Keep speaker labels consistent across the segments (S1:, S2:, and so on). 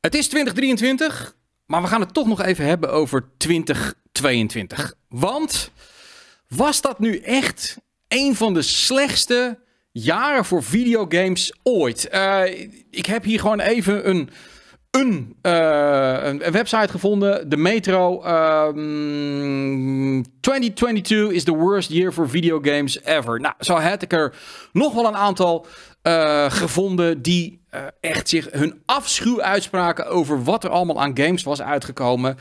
S1: Het is 2023, maar we gaan het toch nog even hebben over 2022. Want was dat nu echt een van de slechtste jaren voor videogames ooit? Eh, ik heb hier gewoon even een, een, eh, een website gevonden, de Metro. 2022 ehm, is the worst year for videogames ever. Nou, zo had ik er nog wel een aantal. Eh, gevonden die eh, echt zich hun afschuw uitspraken over wat er allemaal aan games was uitgekomen.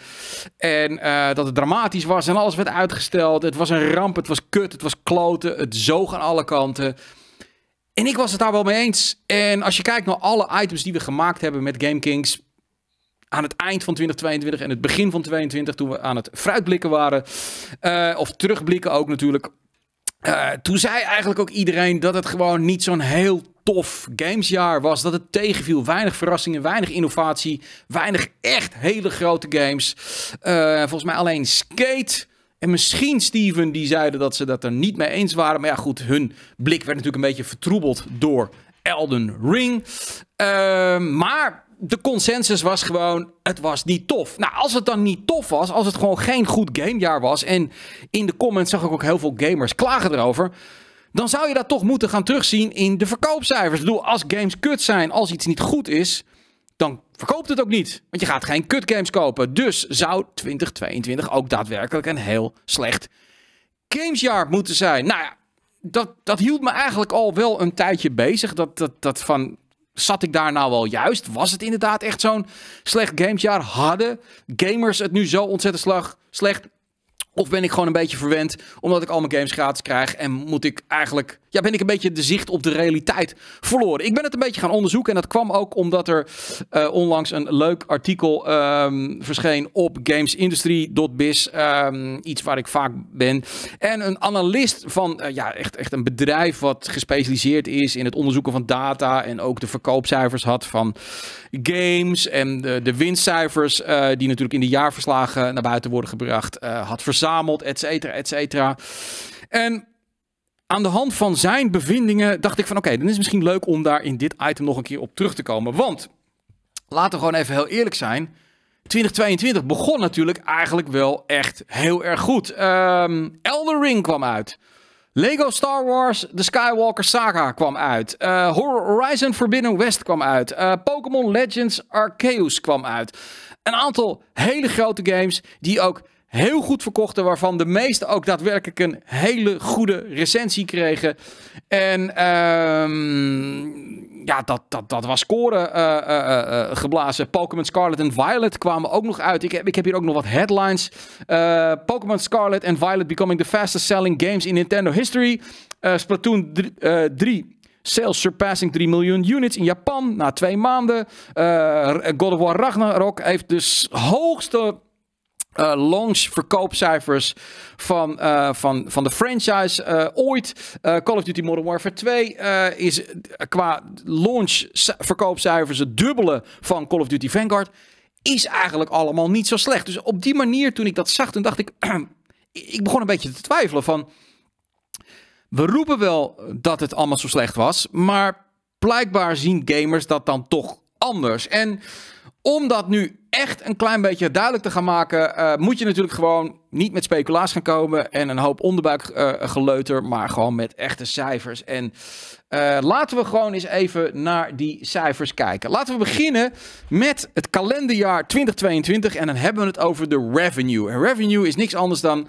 S1: En eh, dat het dramatisch was en alles werd uitgesteld. Het was een ramp, het was kut, het was kloten, het zoog aan alle kanten. En ik was het daar wel mee eens. En als je kijkt naar alle items die we gemaakt hebben met Game Kings aan het eind van 2022 en het begin van 2022, toen we aan het fruitblikken waren, of terugblikken ook natuurlijk. toen zei eigenlijk ook iedereen dat het gewoon niet zo'n heel tof gamesjaar was. Dat het tegenviel. Weinig verrassingen, weinig innovatie. Weinig echt hele grote games. Eh, volgens mij alleen Skate. En misschien Steven, die zeiden dat ze dat er niet mee eens waren. Maar ja, goed, hun blik werd natuurlijk een beetje vertroebeld door Elden Ring. Eh, maar de consensus was gewoon, het was niet tof. Nou, als het dan niet tof was, als het gewoon geen goed gamejaar was... en in de comments zag ik ook heel veel gamers klagen erover dan zou je dat toch moeten gaan terugzien in de verkoopcijfers. Ik bedoel, als games kut zijn, als iets niet goed is, dan verkoopt het ook niet. Want je gaat geen kut games kopen. Dus zou 2022 ook daadwerkelijk een heel slecht gamesjaar moeten zijn. Nou ja, dat, dat hield me eigenlijk al wel een tijdje bezig. Dat, dat, dat van, zat ik daar nou wel juist? Was het inderdaad echt zo'n slecht gamesjaar? Hadden gamers het nu zo ontzettend slecht? Of ben ik gewoon een beetje verwend omdat ik al mijn games gratis krijg en moet ik eigenlijk... Ja, ben ik een beetje de zicht op de realiteit verloren. Ik ben het een beetje gaan onderzoeken en dat kwam ook omdat er eh, onlangs een leuk artikel ehm, verscheen op gamesindustry.biz. Ehm, iets waar ik vaak ben. En een analist van eh, ja, echt, echt een bedrijf wat gespecialiseerd is in het onderzoeken van data en ook de verkoopcijfers had van games en de, de winstcijfers eh, die natuurlijk in de jaarverslagen naar buiten worden gebracht had verzameld verzameld, et cetera, et cetera. En aan de hand van zijn bevindingen dacht ik van oké, dan is het misschien leuk om daar in dit item nog een keer op terug te komen. Want laten we gewoon even heel eerlijk zijn. 2022 begon natuurlijk eigenlijk wel echt heel erg goed. Um, ehm, Elder Ring kwam uit. Lego Star Wars The Skywalker Saga kwam uit. Eh, Horizon Forbidden West kwam uit. Uh, Pokémon Legends Arceus kwam uit. Een aantal hele grote games die ook heel goed verkochten. Waarvan de meeste ook daadwerkelijk een hele goede recensie kregen. En um, ja, dat, dat, dat was scoren eh, eh, eh, geblazen. Pokémon Scarlet en Violet kwamen ook nog uit. Ik heb, ik heb hier ook nog wat headlines. Pokémon Scarlet en Violet becoming the fastest selling games in Nintendo history. Splatoon 3. Sales surpassing 3 miljoen units in Japan na twee maanden. God of War Ragnarok heeft dus hoogste uh, launch verkoopcijfers van, eh, van, van de franchise eh, ooit. Call of Duty Modern Warfare 2 is qua launch verkoopcijfers het dubbele van Call of Duty Vanguard. Is eigenlijk allemaal niet zo slecht. Dus op die manier, toen ik dat zag, toen dacht ik. ik begon een beetje te twijfelen van. We roepen wel dat het allemaal zo slecht was. Maar blijkbaar zien gamers dat dan toch anders. En omdat nu echt een klein beetje duidelijk te gaan maken, eh, moet je natuurlijk gewoon niet met speculaas gaan komen en een hoop onderbuikgeleuter, eh, maar gewoon met echte cijfers. En eh, laten we gewoon eens even naar die cijfers kijken. Laten we beginnen met het kalenderjaar 2022 en dan hebben we het over de revenue. En revenue is niks anders dan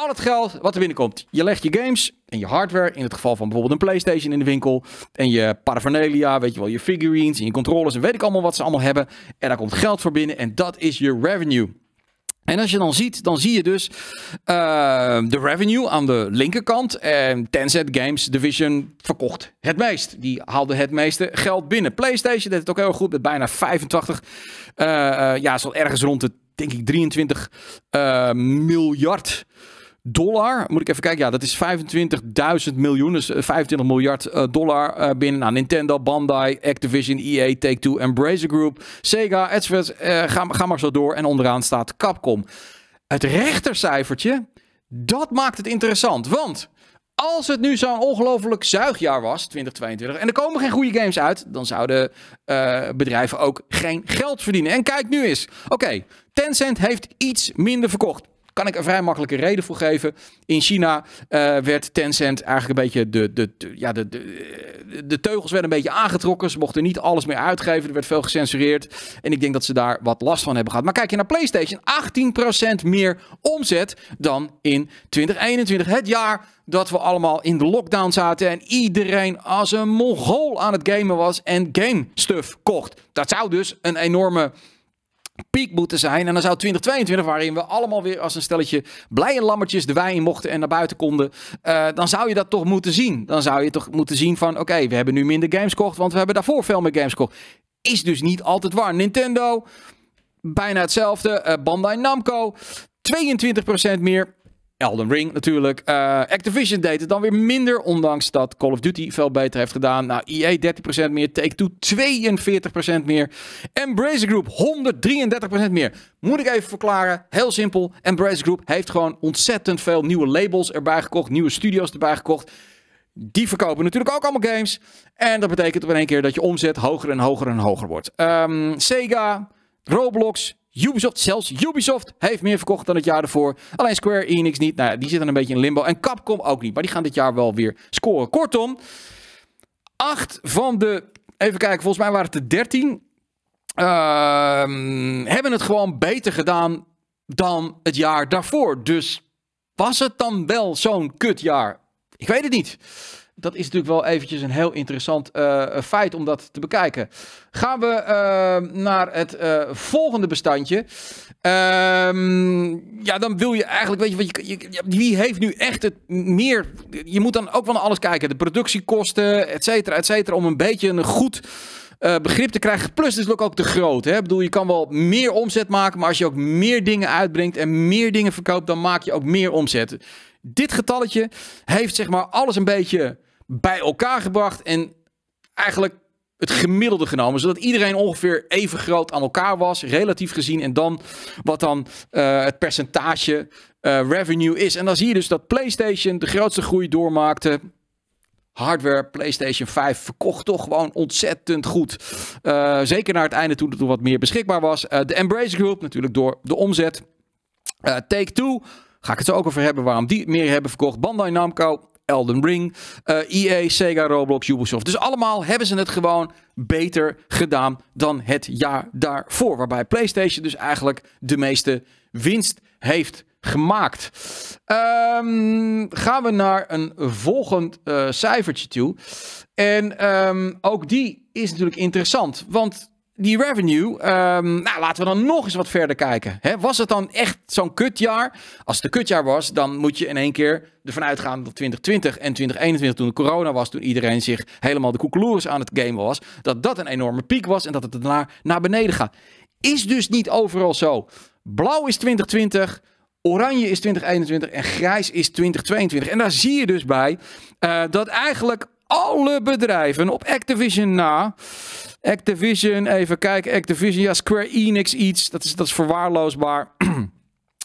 S1: al het geld wat er binnenkomt. Je legt je games en je hardware, in het geval van bijvoorbeeld een PlayStation in de winkel. En je paraphernalia, weet je wel, je figurines en je controllers en weet ik allemaal wat ze allemaal hebben. En daar komt geld voor binnen en dat is je revenue. En als je dan ziet, dan zie je dus eh, de revenue aan de linkerkant. En Tencent Games Division verkocht het meest. Die haalde het meeste geld binnen. PlayStation deed het ook heel goed met bijna 85. Uh, uh, ja, zo ergens rond de, denk ik, 23 eh, miljard dollar. Moet ik even kijken. Ja, dat is 25.000 miljoen. Dus 25 eh, miljard eh, dollar eh, binnen. Nou, Nintendo, Bandai, Activision, EA, Take-Two, Embracer Group, Sega, etc. Eh, ga, ga maar zo door. En onderaan staat Capcom. Het rechtercijfertje, dat maakt het interessant. Want als het nu zo'n ongelooflijk zuigjaar was, 2022, en er komen geen goede games uit, dan zouden bedrijven ook geen geld verdienen. En kijk nu eens. Oké, Tencent heeft iets minder verkocht. Kan ik een vrij makkelijke reden voor geven. In China eh, werd Tencent eigenlijk een beetje de, de, ja, de, de, de, teugels werden een beetje aangetrokken. Ze mochten niet alles meer uitgeven. Er werd veel gecensureerd. En ik denk dat ze daar wat last van hebben gehad. Maar kijk je naar PlayStation, 18% meer omzet dan in 2021. Het jaar dat we allemaal in de lockdown zaten en iedereen als een mongool aan het gamen was en game stuff kocht. Dat zou dus een enorme piek moeten zijn. En dan zou 2022, waarin we allemaal weer als een stelletje blije lammetjes de wijn mochten en naar buiten konden, eh, dan zou je dat toch moeten zien. Dan zou je toch moeten zien van, oké, we hebben nu minder games gekocht, want we hebben daarvoor veel meer games gekocht. Is dus niet altijd waar. Nintendo, bijna hetzelfde. Uh, Bandai Namco, 22% meer. Elden Ring natuurlijk. Eh, Activision deed het dan weer minder, ondanks dat Call of Duty veel beter heeft gedaan. Nou, EA 30% meer, Take-Two 42% meer, Embracer Group 133% meer. Moet ik even verklaren, heel simpel. Embracer Group heeft gewoon ontzettend veel nieuwe labels erbij gekocht, nieuwe studios erbij gekocht. Die verkopen natuurlijk ook allemaal games. En dat betekent op in één keer dat je omzet hoger en hoger en hoger wordt. Ehm, Sega, Roblox, Ubisoft, zelfs Ubisoft heeft meer verkocht dan het jaar ervoor. Alleen Square Enix niet. Nou ja, die zitten een beetje in limbo. En Capcom ook niet. Maar die gaan dit jaar wel weer scoren. Kortom, acht van de. Even kijken, volgens mij waren het de dertien. Ehm, hebben het gewoon beter gedaan dan het jaar daarvoor. Dus was het dan wel zo'n kutjaar? Ik weet het niet dat is natuurlijk wel eventjes een heel interessant eh, eh, feit om dat te bekijken. Gaan we eh, naar het volgende bestandje. Ehm, ja, dan wil je eigenlijk, weet je, wat je, wie heeft nu echt het meer? Je moet dan ook van alles kijken. De productiekosten, et cetera, et cetera. Om een beetje een goed... begrip te krijgen. Plus het is ook te groot. Hè? Ik bedoel, je kan wel meer omzet maken, maar als je ook meer dingen uitbrengt en meer dingen verkoopt, dan maak je ook meer omzet. Dit getalletje heeft zeg maar alles een beetje bij elkaar gebracht en eigenlijk het gemiddelde genomen, zodat iedereen ongeveer even groot aan elkaar was, relatief gezien. En dan wat dan eh, het percentage eh, revenue is. En dan zie je dus dat PlayStation de grootste groei doormaakte. Hardware, PlayStation 5 verkocht toch gewoon ontzettend goed. Eh, zeker naar het einde toen er wat meer beschikbaar was. de Embrace Group natuurlijk door de omzet. Take Two, ga ik het zo ook over hebben waarom die meer hebben verkocht. Bandai Namco, Elden Ring, uh, eh, EA, Sega, Roblox, Ubisoft. Dus allemaal hebben ze het gewoon beter gedaan dan het jaar daarvoor. Waarbij PlayStation dus eigenlijk de meeste winst heeft gemaakt. Ehm, gaan we naar een volgend eh, cijfertje toe. En ehm, ook die is natuurlijk interessant. Want die revenue, ehm, nou, laten we dan nog eens wat verder kijken. Was het dan echt zo'n kutjaar? Als het een kutjaar was, dan moet je in één keer ervan uitgaan dat 2020 en 2021, toen de corona was, toen iedereen zich helemaal de koekeloers aan het gamen was, dat dat een enorme piek was en dat het daarna naar beneden gaat. Is dus niet overal zo. Blauw is 2020, oranje is 2021 en grijs is 2022. En daar zie je dus bij eh, dat eigenlijk alle bedrijven op Activision na Activision, even kijken. Activision, ja, Square Enix iets. Dat is, dat is verwaarloosbaar.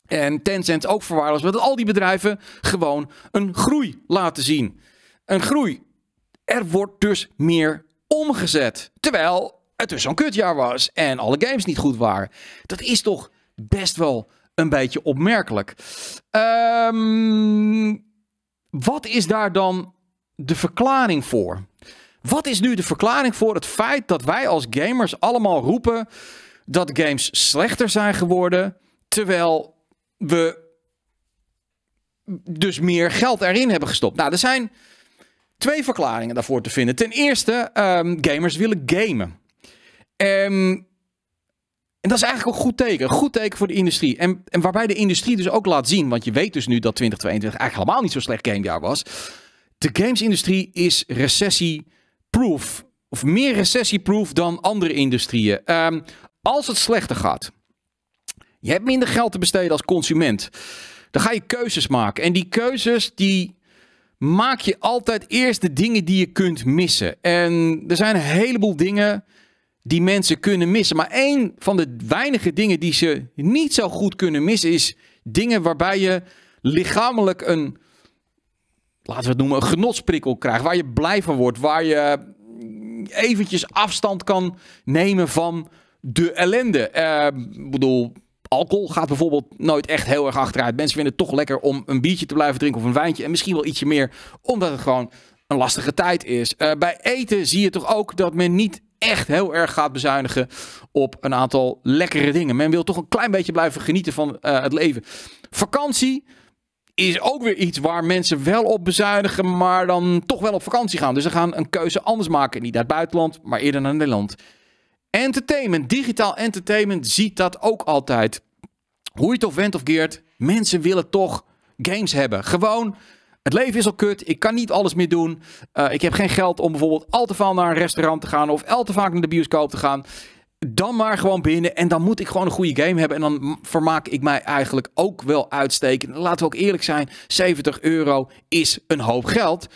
S1: en Tencent ook verwaarloosbaar. Dat al die bedrijven gewoon een groei laten zien. Een groei. Er wordt dus meer omgezet. Terwijl het dus zo'n kutjaar was en alle games niet goed waren. Dat is toch best wel een beetje opmerkelijk. Ehm, wat is daar dan de verklaring voor? Wat is nu de verklaring voor het feit dat wij als gamers allemaal roepen dat games slechter zijn geworden, terwijl we dus meer geld erin hebben gestopt? Nou, er zijn twee verklaringen daarvoor te vinden. Ten eerste, ehm, gamers willen gamen. Ehm, en dat is eigenlijk ook goed teken. Goed teken voor de industrie. En, en waarbij de industrie dus ook laat zien, want je weet dus nu dat 2022 eigenlijk helemaal niet zo slecht gamejaar was. De gamesindustrie is recessie Proof of meer recessieproof dan andere industrieën. Ehm, als het slechter gaat, je hebt minder geld te besteden als consument, dan ga je keuzes maken. En die keuzes die maak je altijd eerst de dingen die je kunt missen. En er zijn een heleboel dingen die mensen kunnen missen. Maar een van de weinige dingen die ze niet zo goed kunnen missen is dingen waarbij je lichamelijk een laten we het noemen, een genotsprikkel krijgt. Waar je blij van wordt. Waar je mm, eventjes afstand kan nemen van de ellende. Ehm, ik bedoel, alcohol gaat bijvoorbeeld nooit echt heel erg achteruit. Mensen vinden het toch lekker om een biertje te blijven drinken of een wijntje. En misschien wel ietsje meer, omdat het gewoon een lastige tijd is. Eh, bij eten zie je toch ook dat men niet echt heel erg gaat bezuinigen op een aantal lekkere dingen. Men wil toch een klein beetje blijven genieten van eh, het leven. Vakantie is ook weer iets waar mensen wel op bezuinigen, maar dan toch wel op vakantie gaan. Dus ze gaan een keuze anders maken. Niet naar het buitenland, maar eerder naar Nederland. Entertainment, digitaal entertainment ziet dat ook altijd. Hoe je het of went of geert, mensen willen toch games hebben. Gewoon, het leven is al kut, ik kan niet alles meer doen. Eh, ik heb geen geld om bijvoorbeeld al te vaak naar een restaurant te gaan of al te vaak naar de bioscoop te gaan dan maar gewoon binnen. En dan moet ik gewoon een goede game hebben. En dan vermaak ik mij eigenlijk ook wel uitstekend. Laten we ook eerlijk zijn: 70 euro is een hoop geld.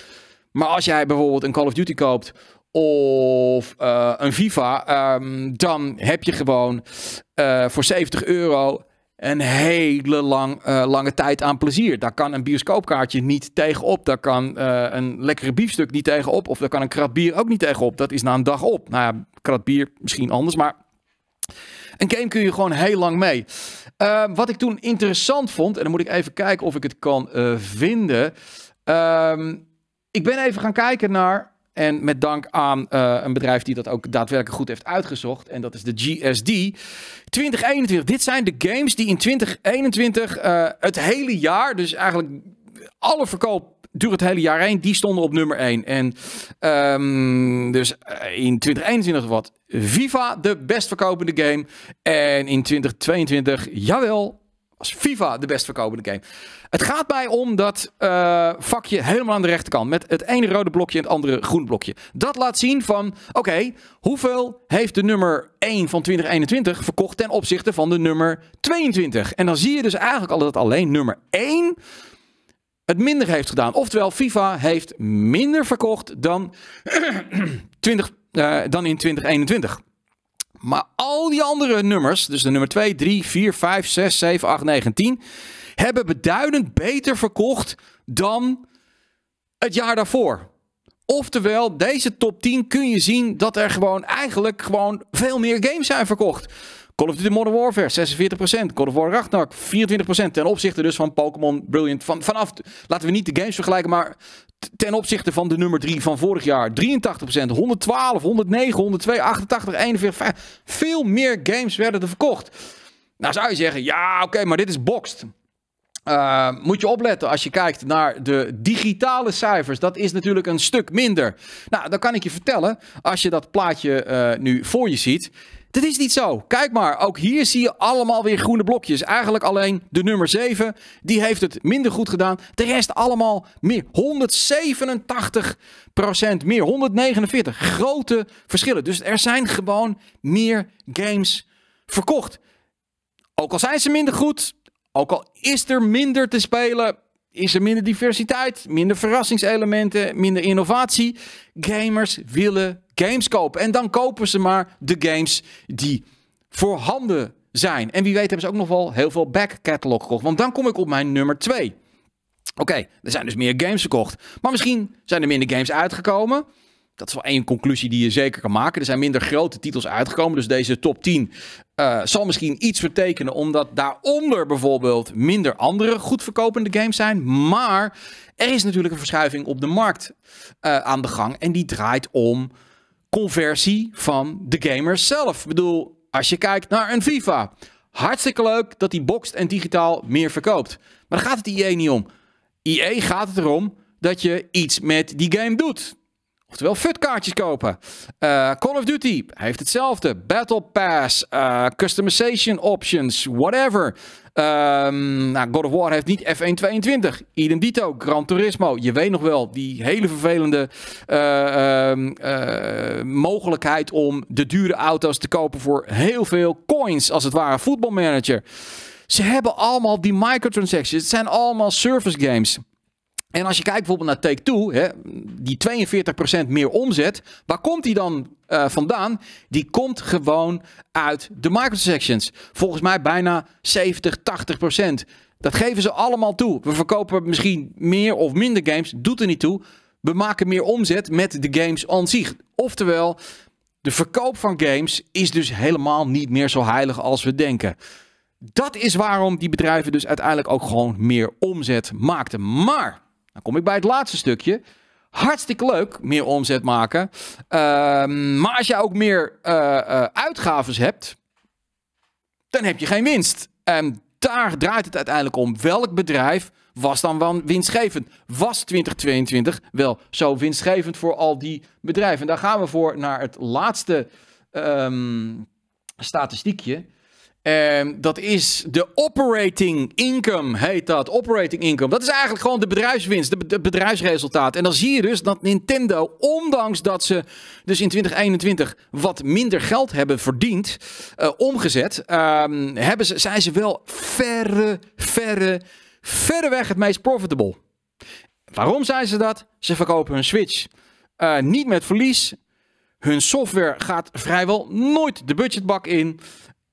S1: Maar als jij bijvoorbeeld een Call of Duty koopt of eh, een FIFA, ehm, dan heb je gewoon eh, voor 70 euro een hele lang, eh, lange tijd aan plezier. Daar kan een bioscoopkaartje niet tegenop. Daar kan eh, een lekkere biefstuk niet tegenop. Of daar kan een krat bier ook niet tegenop. Dat is na een dag op. Nou ja, krat bier misschien anders, maar... Een game kun je gewoon heel lang mee. Eh, wat ik toen interessant vond, en dan moet ik even kijken of ik het kan vinden. Ehm, ik ben even gaan kijken naar en met dank aan eh, een bedrijf die dat ook daadwerkelijk goed heeft uitgezocht. En dat is de GSD. 2021. Dit zijn de games die in 2021 eh, het hele jaar, dus eigenlijk alle verkoop duurt het hele jaar heen, die stonden op nummer 1. En ehm, dus eh, in 2021 wat FIFA de best verkopende game. En in 2022, jawel, als FIFA de best verkopende game. Het gaat mij om dat eh, vakje helemaal aan de rechterkant. Met het ene rode blokje en het andere groen blokje. Dat laat zien van, oké, hoeveel heeft de nummer 1 van 2021 verkocht ten opzichte van de nummer 22? En dan zie je dus eigenlijk al dat alleen nummer 1 het minder heeft gedaan. Oftewel, FIFA heeft minder verkocht dan, 20, eh, dan in 2021. Maar al die andere nummers, dus de nummer 2, 3, 4, 5, 6, 7, 8, 9, 10, hebben beduidend beter verkocht dan het jaar daarvoor. Oftewel, deze top 10 kun je zien dat er gewoon eigenlijk gewoon veel meer games zijn verkocht. Call of Duty Modern Warfare 46%, Call of War Ragnarok 24% ten opzichte dus van Pokémon Brilliant. vanaf, laten we niet de games vergelijken, maar ten opzichte van de nummer 3 van vorig jaar. 83%, 112, 109, 102, 88, 41. Veel meer games werden er verkocht. Nou zou je zeggen, ja oké, maar dit is boxed. Eh, moet je opletten als je kijkt naar de digitale cijfers. Dat is natuurlijk een stuk minder. Nou, dan kan ik je vertellen, als je dat plaatje eh, nu voor je ziet. Dat is niet zo. Kijk maar, ook hier zie je allemaal weer groene blokjes. Eigenlijk alleen de nummer 7, die heeft het minder goed gedaan. De rest allemaal meer. 187 procent meer. 149. Grote verschillen. Dus er zijn gewoon meer games verkocht. Ook al zijn ze minder goed, ook al is er minder te spelen, is er minder diversiteit, minder verrassingselementen, minder innovatie. Gamers willen games kopen. En dan kopen ze maar de games die voorhanden zijn. En wie weet hebben ze ook nog wel heel veel back-catalog gekocht. Want dan kom ik op mijn nummer 2. Oké, er zijn dus meer games verkocht. Maar misschien zijn er minder games uitgekomen dat is wel één conclusie die je zeker kan maken. Er zijn minder grote titels uitgekomen. Dus deze top 10 eh, zal misschien iets vertekenen. Omdat daaronder bijvoorbeeld minder andere goed verkopende games zijn. Maar er is natuurlijk een verschuiving op de markt eh, aan de gang. En die draait om conversie van de gamers zelf. Ik bedoel, als je kijkt naar een FIFA. Hartstikke leuk dat die boxt en digitaal meer verkoopt. Maar daar gaat het IE niet om. IE gaat het erom dat je iets met die game doet. Oftewel, FUT-kaartjes kopen. Eh, Call of Duty heeft hetzelfde. Battle Pass, eh, customization options, whatever. Ehm, nou, God of War heeft niet F1 22. Idem dito, Gran Turismo. Je weet nog wel, die hele vervelende eh, ehm, mogelijkheid om de dure auto's te kopen voor heel veel coins. Als het ware, voetbalmanager. Ze hebben allemaal die microtransactions. Het zijn allemaal service games. En als je kijkt bijvoorbeeld naar Take-Two, hè, die 42% meer omzet, waar komt die dan eh, vandaan? Die komt gewoon uit de microtransactions. Volgens mij bijna 70, 80%. Dat geven ze allemaal toe. We verkopen misschien meer of minder games, doet er niet toe. We maken meer omzet met de games aan zich. Oftewel, de verkoop van games is dus helemaal niet meer zo heilig als we denken. Dat is waarom die bedrijven dus uiteindelijk ook gewoon meer omzet maakten. Maar dan kom ik bij het laatste stukje. Hartstikke leuk, meer omzet maken. Ehm, maar als je ook meer uh, uitgaves hebt, dan heb je geen winst. En daar draait het uiteindelijk om. Welk bedrijf was dan wel winstgevend? Was 2022 wel zo winstgevend voor al die bedrijven? En daar gaan we voor naar het laatste ehm, statistiekje. En ehm, dat is de operating income, heet dat. Operating income. Dat is eigenlijk gewoon de bedrijfswinst, de, bedrijfsresultaat. En dan zie je dus dat Nintendo, ondanks dat ze dus in 2021 wat minder geld hebben verdiend, eh, omgezet, ehm, hebben ze, zijn ze wel verre, verre, verre weg het meest profitable. Waarom zijn ze dat? Ze verkopen hun Switch eh, niet met verlies. Hun software gaat vrijwel nooit de budgetbak in.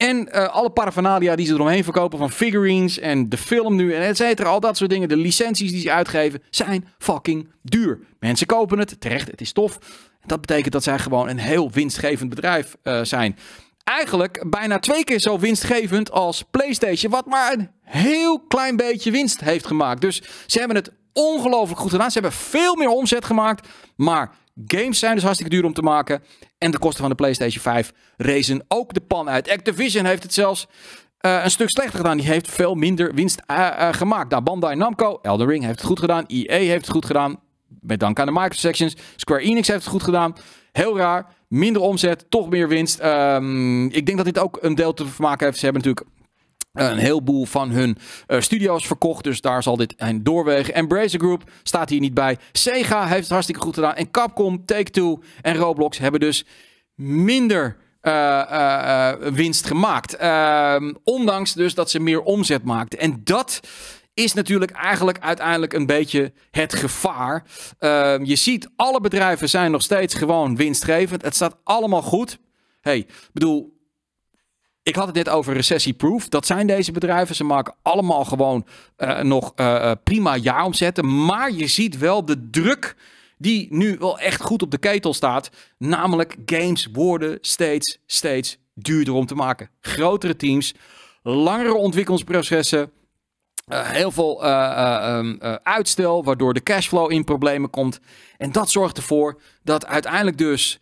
S1: En eh, alle paraphernalia die ze eromheen verkopen van figurines en de film nu en et cetera. Al dat soort dingen. De licenties die ze uitgeven zijn fucking duur. Mensen kopen het, terecht, het is tof. Dat betekent dat zij gewoon een heel winstgevend bedrijf eh, zijn. Eigenlijk bijna twee keer zo winstgevend als PlayStation, wat maar een heel klein beetje winst heeft gemaakt. Dus ze hebben het ongelooflijk goed gedaan. Ze hebben veel meer omzet gemaakt, maar Games zijn dus hartstikke duur om te maken. En de kosten van de PlayStation 5 racen ook de pan uit. Activision heeft het zelfs eh, een stuk slechter gedaan. Die heeft veel minder winst eh, eh, gemaakt. Nou, Bandai Namco, Elden Ring heeft het goed gedaan. EA heeft het goed gedaan. Met dank aan de Microsections. Square Enix heeft het goed gedaan. Heel raar. Minder omzet, toch meer winst. Ehm, ik denk dat dit ook een deel te maken heeft. Ze hebben natuurlijk een heleboel van hun eh, studio's verkocht. Dus daar zal dit doorwegen. doorwegen. Embracer Group staat hier niet bij. Sega heeft het hartstikke goed gedaan. En Capcom, Take-Two en Roblox hebben dus minder eh, eh, winst gemaakt. Ehm, ondanks dus dat ze meer omzet maakten. En dat is natuurlijk eigenlijk uiteindelijk een beetje het gevaar. Ehm, je ziet, alle bedrijven zijn nog steeds gewoon winstgevend. Het staat allemaal goed. hey, bedoel, ik had het net over recessieproof. Dat zijn deze bedrijven. Ze maken allemaal gewoon eh, nog eh, eh, prima prima omzetten. Maar je ziet wel de druk die nu wel echt goed op de ketel staat. Namelijk games worden steeds, steeds duurder om te maken. Grotere teams, langere ontwikkelingsprocessen. heel veel ehm, uitstel, waardoor de cashflow in problemen komt. En dat zorgt ervoor dat uiteindelijk dus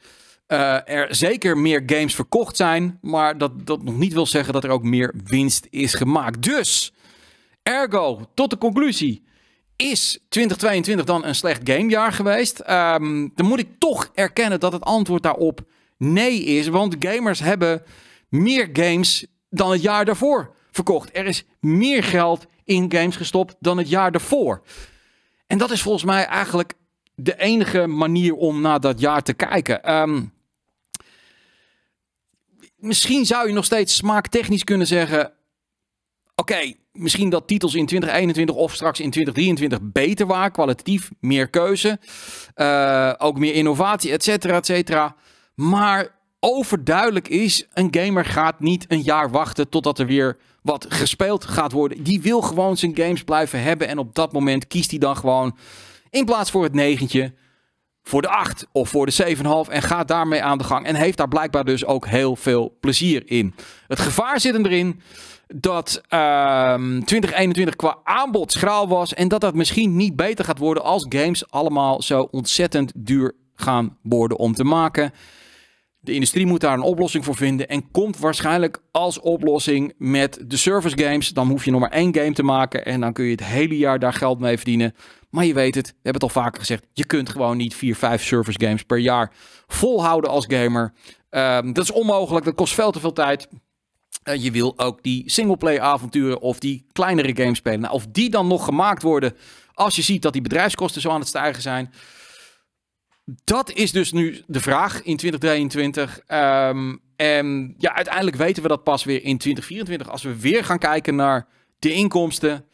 S1: uh, er zeker meer games verkocht zijn. Maar dat, dat nog niet wil zeggen dat er ook meer winst is gemaakt. Dus, ergo, tot de conclusie. Is 2022 dan een slecht gamejaar geweest? Ehm, dan moet ik toch erkennen dat het antwoord daarop nee is. Want gamers hebben meer games dan het jaar daarvoor verkocht. Er is meer geld in games gestopt dan het jaar daarvoor. En dat is volgens mij eigenlijk de enige manier om naar dat jaar te kijken. Ehm, misschien zou je nog steeds smaaktechnisch kunnen zeggen: oké, misschien dat titels in 2021 of straks in 2023 beter waren, kwalitatief, meer keuze, eh, ook meer innovatie, et cetera, et cetera. Maar overduidelijk is: een gamer gaat niet een jaar wachten totdat er weer wat gespeeld gaat worden. Die wil gewoon zijn games blijven hebben en op dat moment kiest hij dan gewoon in plaats voor het negentje, voor de 8 of voor de 7,5 en gaat daarmee aan de gang. En heeft daar blijkbaar dus ook heel veel plezier in. Het gevaar zit erin dat 2021 ehm, qua aanbod schraal was en dat dat misschien niet beter gaat worden als games allemaal zo ontzettend duur gaan worden om te maken. De industrie moet daar een oplossing voor vinden en komt waarschijnlijk als oplossing met de service games. Dan hoef je nog maar één game te maken en dan kun je het hele jaar daar geld mee verdienen. Maar je weet het, we hebben het al vaker gezegd, je kunt gewoon niet 4, 5 service games per jaar volhouden als gamer. Ehm, dat is onmogelijk, dat kost veel te veel tijd. Uh, je wil ook die singleplay avonturen of die kleinere games spelen. Nou, of die dan nog gemaakt worden als je ziet dat die bedrijfskosten zo aan het stijgen zijn dat is dus nu de vraag in 2023. Ehm, en ja, uiteindelijk weten we dat pas weer in 2024. Als we weer gaan kijken naar de inkomsten,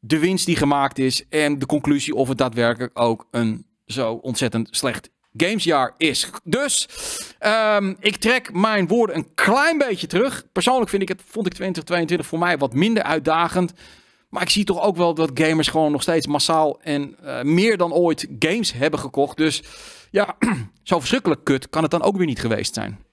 S1: de winst die gemaakt is en de conclusie of het daadwerkelijk ook een zo ontzettend slecht gamesjaar is. Dus ehm, ik trek mijn woorden een klein beetje terug. Persoonlijk vind ik het, vond ik 2022 voor mij wat minder uitdagend. Maar ik zie toch ook wel dat gamers gewoon nog steeds massaal en eh, meer dan ooit games hebben gekocht. Dus ja, zo verschrikkelijk kut kan het dan ook weer niet geweest zijn.